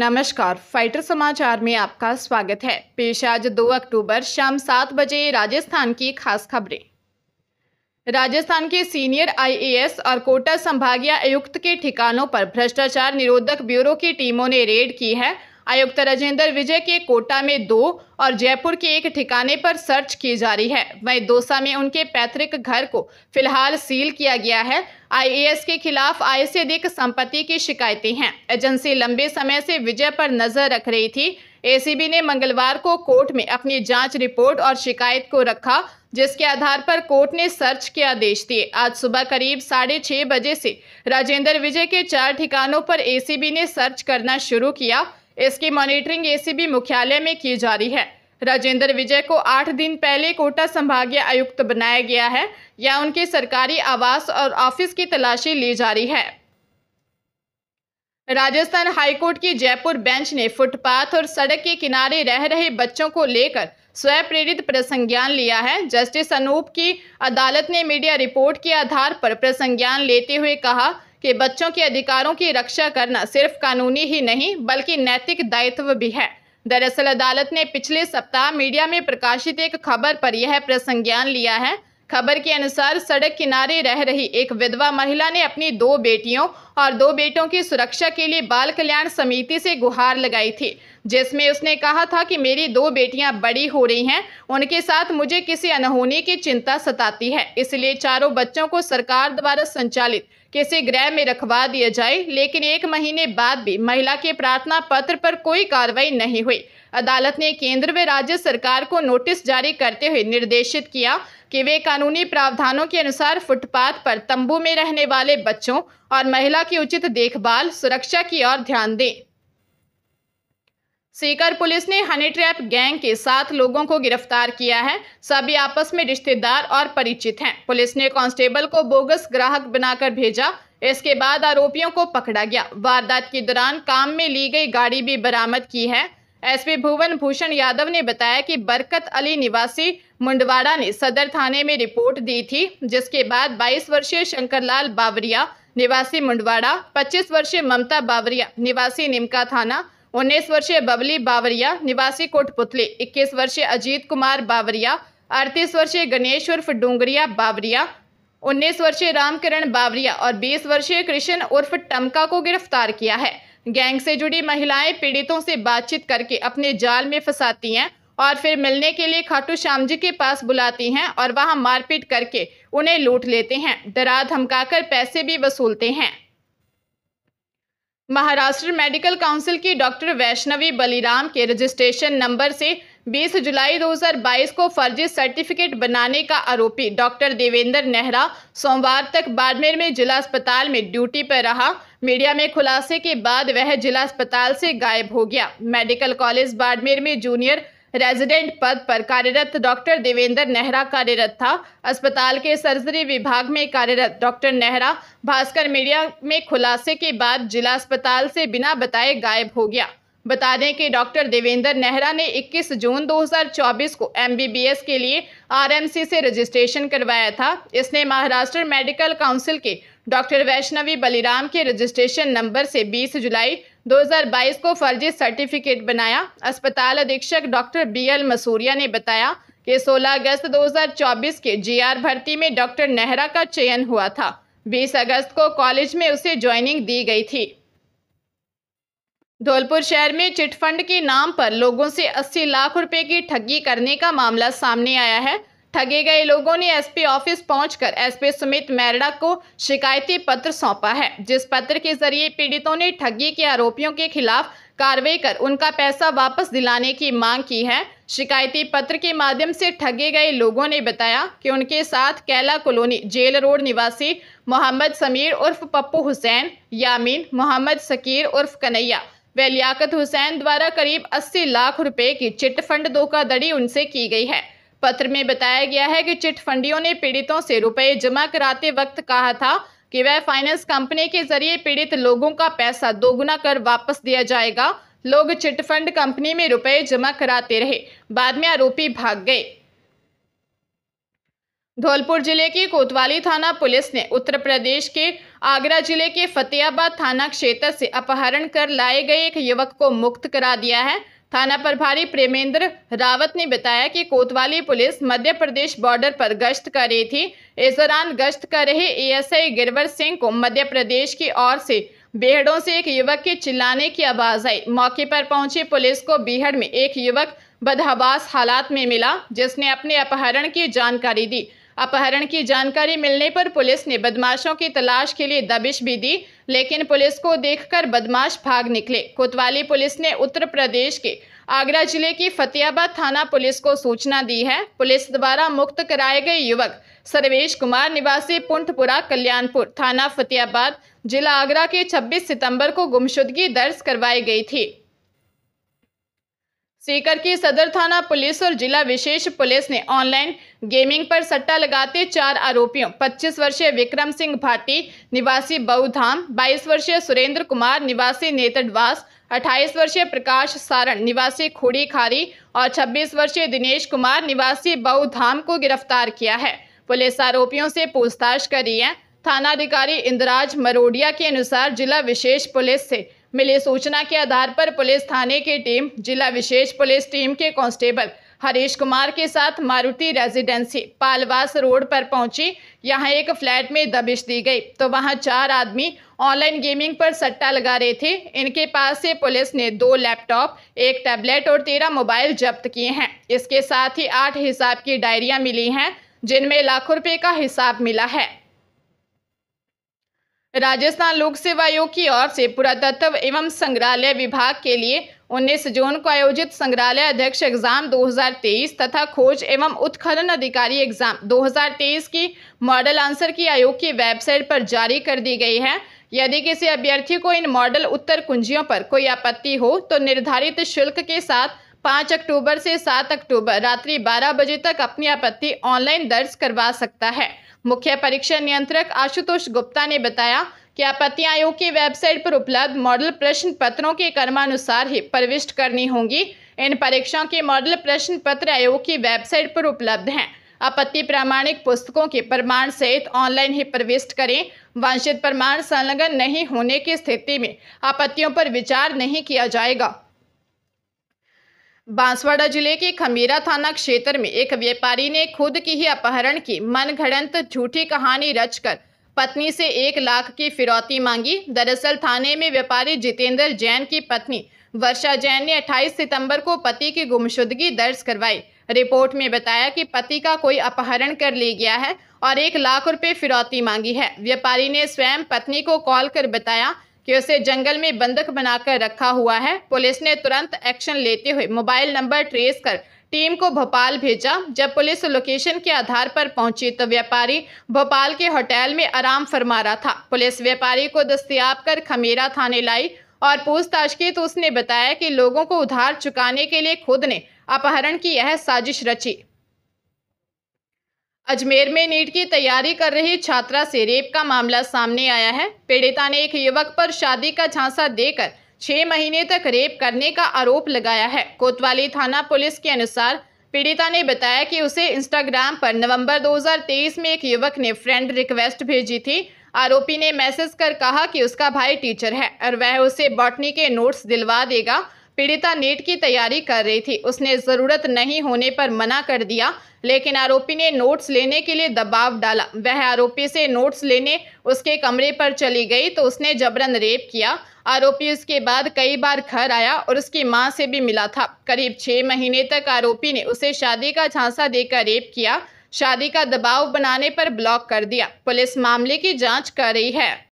नमस्कार फाइटर समाचार में आपका स्वागत है पेश आज 2 अक्टूबर शाम सात बजे राजस्थान की खास खबरें राजस्थान के सीनियर आईएएस और कोटा संभागीय आयुक्त के ठिकानों पर भ्रष्टाचार निरोधक ब्यूरो की टीमों ने रेड की है आयुक्त राजेंद्र विजय के कोटा में दो और जयपुर के एक ठिकाने पर सर्च की जा रही है वहीं दोसा में उनके पैतृक घर को फिलहाल सील किया गया है आईएएस के खिलाफ आय से अधिक संपत्ति की शिकायतें हैं एजेंसी लंबे समय से विजय पर नजर रख रही थी एसीबी ने मंगलवार को कोर्ट में अपनी जांच रिपोर्ट और शिकायत को रखा जिसके आधार पर कोर्ट ने सर्च के आदेश दिए आज सुबह करीब साढ़े छह बजे से राजेंद्र विजय के चार ठिकानों पर एसीबी ने सर्च करना शुरू किया इसकी मॉनिटरिंग एसीबी मुख्यालय में की जा रही है राजेंद्र विजय को आठ दिन पहले कोटा संभागीय आयुक्त बनाया गया है या उनके सरकारी आवास और ऑफिस की तलाशी ली जा रही है राजस्थान हाईकोर्ट की जयपुर बेंच ने फुटपाथ और सड़क के किनारे रह रहे बच्चों को लेकर स्वयं प्रेरित प्रसंज्ञान लिया है जस्टिस अनूप की अदालत ने मीडिया रिपोर्ट के आधार पर प्रसंज्ञान लेते हुए कहा कि बच्चों के अधिकारों की रक्षा करना सिर्फ कानूनी ही नहीं बल्कि नैतिक दायित्व भी है दरअसल अदालत ने पिछले सप्ताह मीडिया में प्रकाशित एक खबर पर यह प्रसंज्ञान लिया है खबर के अनुसार सड़क किनारे रह रही एक विधवा महिला ने अपनी दो बेटियों और दो बेटों की सुरक्षा के लिए बाल कल्याण समिति से गुहार लगाई थी जिसमें उसने कहा था कि मेरी दो बेटियां बड़ी हो रही हैं उनके साथ मुझे किसी अनहोनी की चिंता सताती है इसलिए चारों बच्चों को सरकार द्वारा संचालित किसी गृह में रखवा दिया जाए लेकिन एक महीने बाद भी महिला के प्रार्थना पत्र पर कोई कार्रवाई नहीं हुई अदालत ने केंद्र व राज्य सरकार को नोटिस जारी करते हुए निर्देशित किया कि वे कानूनी प्रावधानों के अनुसार फुटपाथ पर तंबू में रहने वाले बच्चों और महिला की उचित देखभाल सुरक्षा की ओर ध्यान दें सीकर पुलिस ने हनी ट्रैप गैंग के सात लोगों को गिरफ्तार किया है सभी आपस में रिश्तेदार और परिचित हैं पुलिस ने कांस्टेबल को बोगस ग्राहक बनाकर भेजा इसके बाद आरोपियों को पकड़ा गया वारदात के दौरान काम में ली गई गाड़ी भी बरामद की है एसपी भुवन भूषण यादव ने बताया कि बरकत अली निवासी मुंडवाड़ा ने सदर थाने में रिपोर्ट दी थी जिसके बाद 22 वर्षीय शंकरलाल बावरिया निवासी मुंडवाड़ा 25 वर्षीय ममता बावरिया निवासी निमका थाना उन्नीस वर्षीय बबली बावरिया निवासी कोटपुतली इक्कीस वर्षीय अजीत कुमार बावरिया अड़तीस वर्षीय गणेश उर्फ डोंगरिया बावरिया उन्नीस वर्षीय रामकिरण बावरिया और बीस वर्षीय कृष्ण उर्फ टमका को गिरफ्तार किया है गैंग से जुड़ी महिलाएं पीड़ितों से बातचीत करके अपने जाल में फंसाती हैं और फिर मिलने के लिए खाटू श्याम जी के पास बुलाती हैं और वहां मारपीट करके उन्हें लूट लेते हैं डरा धमकाकर पैसे भी वसूलते हैं महाराष्ट्र मेडिकल काउंसिल की डॉक्टर वैष्णवी बलिराम के रजिस्ट्रेशन नंबर से 20 जुलाई 2022 को फर्जी सर्टिफिकेट बनाने का आरोपी डॉक्टर देवेंद्र नेहरा सोमवार तक बाड़मेर में जिला अस्पताल में ड्यूटी पर रहा मीडिया में खुलासे के बाद वह जिला अस्पताल से गायब हो गया मेडिकल कॉलेज बाड़मेर में जूनियर रेजिडेंट पद पर कार्यरत डॉक्टर देवेंद्र नेहरा कार्यरत था अस्पताल के सर्जरी विभाग में कार्यरत डॉक्टर नेहरा भास्कर मीडिया में खुलासे के बाद जिला अस्पताल से बिना बताए गायब हो गया बता दें कि डॉक्टर देवेंद्र नेहरा ने 21 जून 2024 को एमबीबीएस के लिए आरएमसी से रजिस्ट्रेशन करवाया था इसने महाराष्ट्र मेडिकल काउंसिल के डॉक्टर वैष्णवी बलिराम के रजिस्ट्रेशन नंबर से 20 जुलाई 2022 को फर्जी सर्टिफिकेट बनाया अस्पताल अधीक्षक डॉक्टर बी एल मसूरिया ने बताया कि 16 अगस्त 2024 के जीआर भर्ती में डॉक्टर नेहरा का चयन हुआ था 20 अगस्त को कॉलेज में उसे ज्वाइनिंग दी गई थी धौलपुर शहर में चिटफंड के नाम पर लोगों से 80 लाख रुपए की ठगी करने का मामला सामने आया है ठगे गए लोगों ने एसपी ऑफिस पहुंचकर एसपी सुमित मैरडा को शिकायती पत्र सौंपा है जिस पत्र के जरिए पीड़ितों ने ठगी के आरोपियों के खिलाफ कार्रवाई कर उनका पैसा वापस दिलाने की मांग की है शिकायती पत्र के माध्यम से ठगे गए लोगों ने बताया कि उनके साथ कैला कॉलोनी जेल रोड निवासी मोहम्मद समीर उर्फ पप्पू हुसैन यामीन मोहम्मद शकीर उर्फ कन्हैया व लियाकत हुसैन द्वारा करीब 80 लाख रुपए की चिटफंड धोखाधड़ी उनसे की गई है पत्र में बताया गया है कि चिट फंडियों ने पीड़ितों से रुपए जमा कराते वक्त कहा था कि वह फाइनेंस कंपनी के जरिए पीड़ित लोगों का पैसा दोगुना कर वापस दिया जाएगा लोग चिटफंड कंपनी में रुपए जमा कराते रहे बाद में आरोपी भाग गए धौलपुर जिले की कोतवाली थाना पुलिस ने उत्तर प्रदेश के आगरा जिले के फतेहाबाद थाना क्षेत्र से अपहरण कर लाए गए एक युवक को मुक्त करा दिया है थाना प्रभारी प्रेमेंद्र रावत ने बताया कि कोतवाली पुलिस मध्य प्रदेश बॉर्डर पर गश्त कर रही थी इस दौरान गश्त कर रहे एएसआई गिरवर सिंह को मध्य प्रदेश की ओर से बेहड़ों से एक युवक के चिल्लाने की आवाज आई मौके पर पहुंची पुलिस को बीहड़ में एक युवक बदहवास हालात में मिला जिसने अपने अपहरण की जानकारी दी अपहरण की जानकारी मिलने पर पुलिस ने बदमाशों की तलाश के लिए दबिश भी दी लेकिन पुलिस को देखकर बदमाश भाग निकले कोतवाली पुलिस ने उत्तर प्रदेश के आगरा जिले की फतेहाबाद थाना पुलिस को सूचना दी है पुलिस द्वारा मुक्त कराए गए युवक सर्वेश कुमार निवासी पुंठपुरा कल्याणपुर थाना फतेहाबाद जिला आगरा के 26 सितंबर को गुमशुदगी दर्ज करवाई गई थी सीकर की सदर थाना पुलिस और जिला विशेष पुलिस ने ऑनलाइन गेमिंग पर सट्टा लगाते चार आरोपियों 25 वर्षीय विक्रम सिंह भाटी निवासी बहुधाम 22 वर्षीय सुरेंद्र कुमार निवासी नेतडवास 28 वर्षीय प्रकाश सारण निवासी खुड़ी खारी और 26 वर्षीय दिनेश कुमार निवासी बहुधाम को गिरफ्तार किया है पुलिस आरोपियों से पूछताछ कर रही है थानाधिकारी इंदिराज मरोडिया के अनुसार जिला विशेष पुलिस से मिली सूचना के आधार पर पुलिस थाने की टीम जिला विशेष पुलिस टीम के कांस्टेबल हरीश कुमार के साथ मारुति रेजिडेंसी पालवास रोड पर पहुंची यहां एक फ्लैट में दबिश दी गई तो वहां चार आदमी ऑनलाइन गेमिंग पर सट्टा लगा रहे थे इनके पास से पुलिस ने दो लैपटॉप एक टैबलेट और तेरह मोबाइल जब्त किए हैं इसके साथ ही आठ हिसाब की डायरियाँ मिली हैं जिनमें लाखों रुपये का हिसाब मिला है राजस्थान लोक सेवा आयोग की ओर से पुरातत्व एवं संग्रहालय विभाग के लिए 19 जून को आयोजित संग्रहालय अध्यक्ष एग्जाम 2023 तथा खोज एवं उत्खनन अधिकारी एग्जाम 2023 की मॉडल आंसर की आयोग की वेबसाइट पर जारी कर दी गई है यदि किसी अभ्यर्थी को इन मॉडल उत्तर कुंजियों पर कोई आपत्ति हो तो निर्धारित शुल्क के साथ पाँच अक्टूबर से सात अक्टूबर रात्रि बारह बजे तक अपनी आपत्ति ऑनलाइन दर्ज करवा सकता है मुख्य परीक्षा नियंत्रक आशुतोष गुप्ता ने बताया कि आपत्ति आयोग की वेबसाइट पर उपलब्ध मॉडल प्रश्न पत्रों के क्रमानुसार ही प्रविष्ट करनी होंगी इन परीक्षाओं के मॉडल प्रश्न पत्र आयोग की वेबसाइट पर उपलब्ध हैं आपत्ति प्रामाणिक पुस्तकों के प्रमाण सहित ऑनलाइन ही प्रविष्ट करें वांछित प्रमाण संलग्न नहीं होने की स्थिति में आपत्तियों पर विचार नहीं किया जाएगा बांसवाड़ा जिले के खमीरा थाना क्षेत्र में एक व्यापारी ने खुद की ही अपहरण की मनगढ़ंत झूठी कहानी रचकर पत्नी से एक लाख की फिरौती मांगी दरअसल थाने में व्यापारी जितेंद्र जैन की पत्नी वर्षा जैन ने 28 सितंबर को पति की गुमशुदगी दर्ज करवाई रिपोर्ट में बताया कि पति का कोई अपहरण कर ले गया है और एक लाख रुपये फिरौती मांगी है व्यापारी ने स्वयं पत्नी को कॉल कर बताया कि उसे जंगल में बंधक बनाकर रखा हुआ है पुलिस ने तुरंत एक्शन लेते हुए मोबाइल नंबर ट्रेस कर टीम को भोपाल भेजा जब पुलिस लोकेशन के आधार पर पहुंची तो व्यापारी भोपाल के होटल में आराम फरमा रहा था पुलिस व्यापारी को दस्तियाब कर खमेरा थाने लाई और पूछताछ की तो उसने बताया कि लोगों को उधार चुकाने के लिए खुद ने अपहरण की यह साजिश रची अजमेर में नीट की तैयारी कर रही छात्रा से रेप का मामला सामने आया है पीड़िता ने एक युवक पर शादी का झांसा देकर छह महीने तक रेप करने का आरोप लगाया है कोतवाली थाना पुलिस के अनुसार पीड़िता ने बताया कि उसे इंस्टाग्राम पर नवंबर 2023 में एक युवक ने फ्रेंड रिक्वेस्ट भेजी थी आरोपी ने मैसेज कर कहा कि उसका भाई टीचर है और वह उसे बॉटनी के नोट्स दिलवा देगा पीड़िता नेट की तैयारी कर रही थी उसने ज़रूरत नहीं होने पर मना कर दिया लेकिन आरोपी ने नोट्स लेने के लिए दबाव डाला वह आरोपी से नोट्स लेने उसके कमरे पर चली गई तो उसने जबरन रेप किया आरोपी उसके बाद कई बार घर आया और उसकी मां से भी मिला था करीब छः महीने तक आरोपी ने उसे शादी का झांसा देकर रेप किया शादी का दबाव बनाने पर ब्लॉक कर दिया पुलिस मामले की जाँच कर रही है